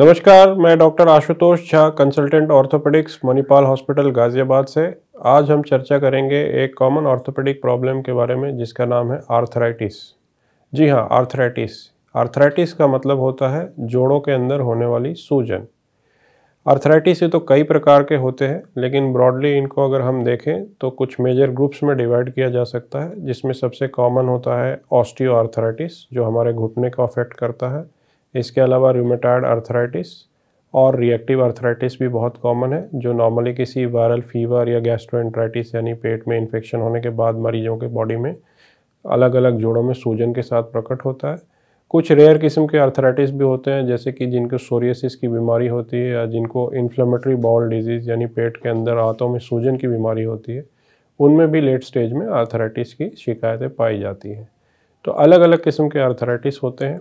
नमस्कार मैं doctor Ashutosh Jha consultant orthopaedics Manipal hospital Ghaziabad से आज हम चर्चा करेंगे एक कॉमन ऑर्थोपेडिक प्रॉब्लम के बारे में जिसका नाम है आर्थराइटिस जी हाँ आर्थराइटिस आर्थराइटिस का मतलब होता है जोड़ों के अंदर होने वाली सूजन आर्थराइटिस ये तो कई प्रकार के होते हैं लेकिन ब्रॉडली इनको अगर हम देखें तो कुछ मेजर ग्रुप्स में डिवाइड किया जा सकता है जिसमें सबसे कॉमन होता है ऑस्टियो आर्थराइटिस जो हमारे घुटने को अफेक्ट करता है इसके अलावा रूमेटाइड अर्थराइटिस और रिएक्टिव अर्थराइटिस भी बहुत कॉमन है जो नॉर्मली किसी वायरल फीवर या एंट्राइटिस यानी पेट में इन्फेक्शन होने के बाद मरीजों के बॉडी में अलग अलग जोड़ों में सूजन के साथ प्रकट होता है कुछ रेयर किस्म के अर्थराइटिस भी होते हैं जैसे कि जिनको सोरियसिस की बीमारी होती है या जिनको इन्फ्लेमेटरी बॉल डिजीज़ यानी पेट के अंदर हाथों में सूजन की बीमारी होती है उनमें भी लेट स्टेज में अर्थराइटिस की शिकायतें पाई जाती हैं तो अलग अलग किस्म के अर्थराइटिस होते हैं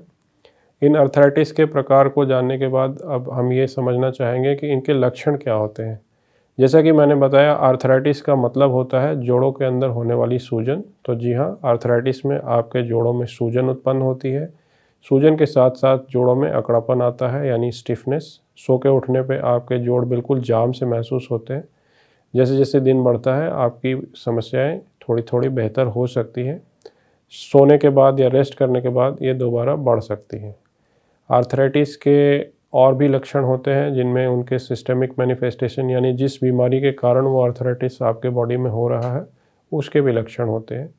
इन अर्थराइटिस के प्रकार को जानने के बाद अब हम ये समझना चाहेंगे कि इनके लक्षण क्या होते हैं जैसा कि मैंने बताया आर्थराइटिस का मतलब होता है जोड़ों के अंदर होने वाली सूजन तो जी हाँ आर्थराइटिस में आपके जोड़ों में सूजन उत्पन्न होती है सूजन के साथ साथ जोड़ों में अकड़ापन आता है यानी स्टिफनेस सो के उठने पे आपके जोड़ बिल्कुल जाम से महसूस होते हैं जैसे जैसे दिन बढ़ता है आपकी समस्याएँ थोड़ी थोड़ी बेहतर हो सकती हैं सोने के बाद या रेस्ट करने के बाद ये दोबारा बढ़ सकती हैं आर्थराइटिस के और भी लक्षण होते हैं जिनमें उनके सिस्टमिक मैनिफेस्टेशन यानी जिस बीमारी के कारण वो आर्थराइटिस आपके बॉडी में हो रहा है उसके भी लक्षण होते हैं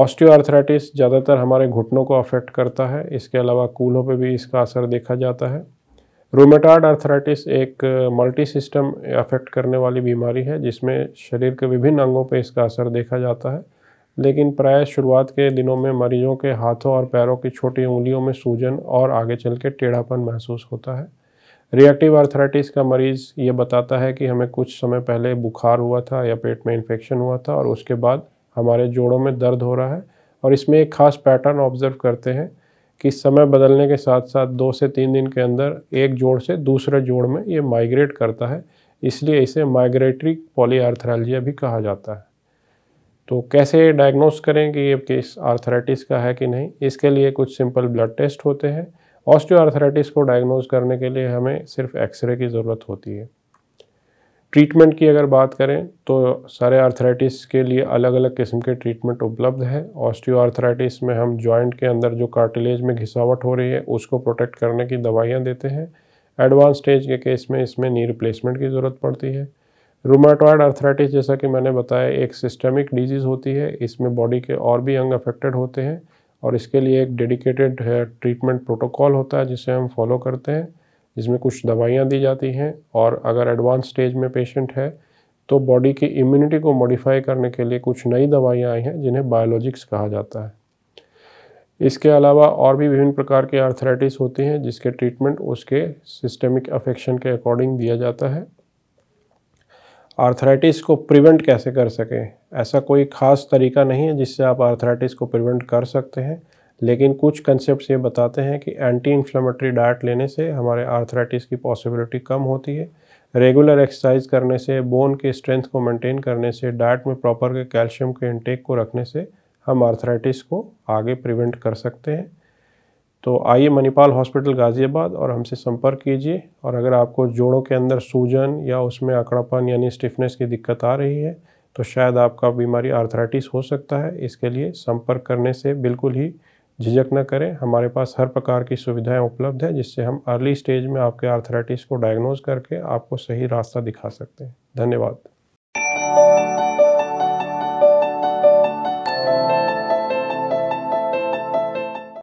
ऑस्टियोआर्थराइटिस ज़्यादातर हमारे घुटनों को अफेक्ट करता है इसके अलावा कूल्हों पे भी इसका असर देखा जाता है रोमेटार्ड आर्थराइटिस एक मल्टी सिस्टम अफेक्ट करने वाली बीमारी है जिसमें शरीर के विभिन्न अंगों पर इसका असर देखा जाता है लेकिन प्राय शुरुआत के दिनों में मरीजों के हाथों और पैरों की छोटी उंगलियों में सूजन और आगे चल के टेढ़ापन महसूस होता है रिएक्टिव आर्थराइटिस का मरीज़ ये बताता है कि हमें कुछ समय पहले बुखार हुआ था या पेट में इन्फेक्शन हुआ था और उसके बाद हमारे जोड़ों में दर्द हो रहा है और इसमें एक खास पैटर्न ऑब्जर्व करते हैं कि समय बदलने के साथ साथ दो से तीन दिन के अंदर एक जोड़ से दूसरे जोड़ में ये माइग्रेट करता है इसलिए इसे माइग्रेटरी पॉलीआर्थरालजिया भी कहा जाता है तो कैसे डायग्नोस करें कि ये केस आर्थराइटिस का है कि नहीं इसके लिए कुछ सिंपल ब्लड टेस्ट होते हैं ऑस्टियोआर्थराइटिस को डायग्नोज करने के लिए हमें सिर्फ एक्सरे की ज़रूरत होती है ट्रीटमेंट की अगर बात करें तो सारे आर्थराइटिस के लिए अलग अलग किस्म के ट्रीटमेंट उपलब्ध है ऑस्टियोआर्थराइटिस में हम जॉइंट के अंदर जो कार्टिलेज में घिसावट हो रही है उसको प्रोटेक्ट करने की दवाइयाँ देते हैं एडवांस स्टेज के केस में इसमें नी रिप्लेसमेंट की ज़रूरत पड़ती है रोमाटॉयड अर्थराइटिस जैसा कि मैंने बताया एक सिस्टमिक डिजीज़ होती है इसमें बॉडी के और भी अंग अफेक्टेड होते हैं और इसके लिए एक डेडिकेटेड ट्रीटमेंट प्रोटोकॉल होता है जिसे हम फॉलो करते हैं जिसमें कुछ दवाइयाँ दी जाती हैं और अगर एडवांस स्टेज में पेशेंट है तो बॉडी की इम्यूनिटी को मॉडिफाई करने के लिए कुछ नई दवाइयाँ आई हैं जिन्हें बायोलॉजिक्स कहा जाता है इसके अलावा और भी विभिन्न प्रकार के आर्थराइटिस होती हैं जिसके ट्रीटमेंट उसके सिस्टमिक अफेक्शन के अकॉर्डिंग दिया जाता है आर्थराइटिस को प्रिवेंट कैसे कर सकें ऐसा कोई ख़ास तरीका नहीं है जिससे आप आर्थराइटिस को प्रिवेंट कर सकते हैं लेकिन कुछ कंसेप्ट ये बताते हैं कि एंटी इन्फ्लेमेटरी डाइट लेने से हमारे आर्थराइटिस की पॉसिबिलिटी कम होती है रेगुलर एक्सरसाइज करने से बोन के स्ट्रेंथ को मेंटेन करने से डाइट में प्रॉपर के कैल्शियम के इनटेक को रखने से हम आर्थराइटिस को आगे प्रिवेंट कर सकते हैं तो आइए मणिपाल हॉस्पिटल गाज़ियाबाद और हमसे संपर्क कीजिए और अगर आपको जोड़ों के अंदर सूजन या उसमें अकड़ापन यानी स्टिफनेस की दिक्कत आ रही है तो शायद आपका बीमारी आर्थराइटिस हो सकता है इसके लिए संपर्क करने से बिल्कुल ही झिझक न करें हमारे पास हर प्रकार की सुविधाएं उपलब्ध है जिससे हम अर्ली स्टेज में आपके आर्थराइटिस को डायग्नोज करके आपको सही रास्ता दिखा सकते हैं धन्यवाद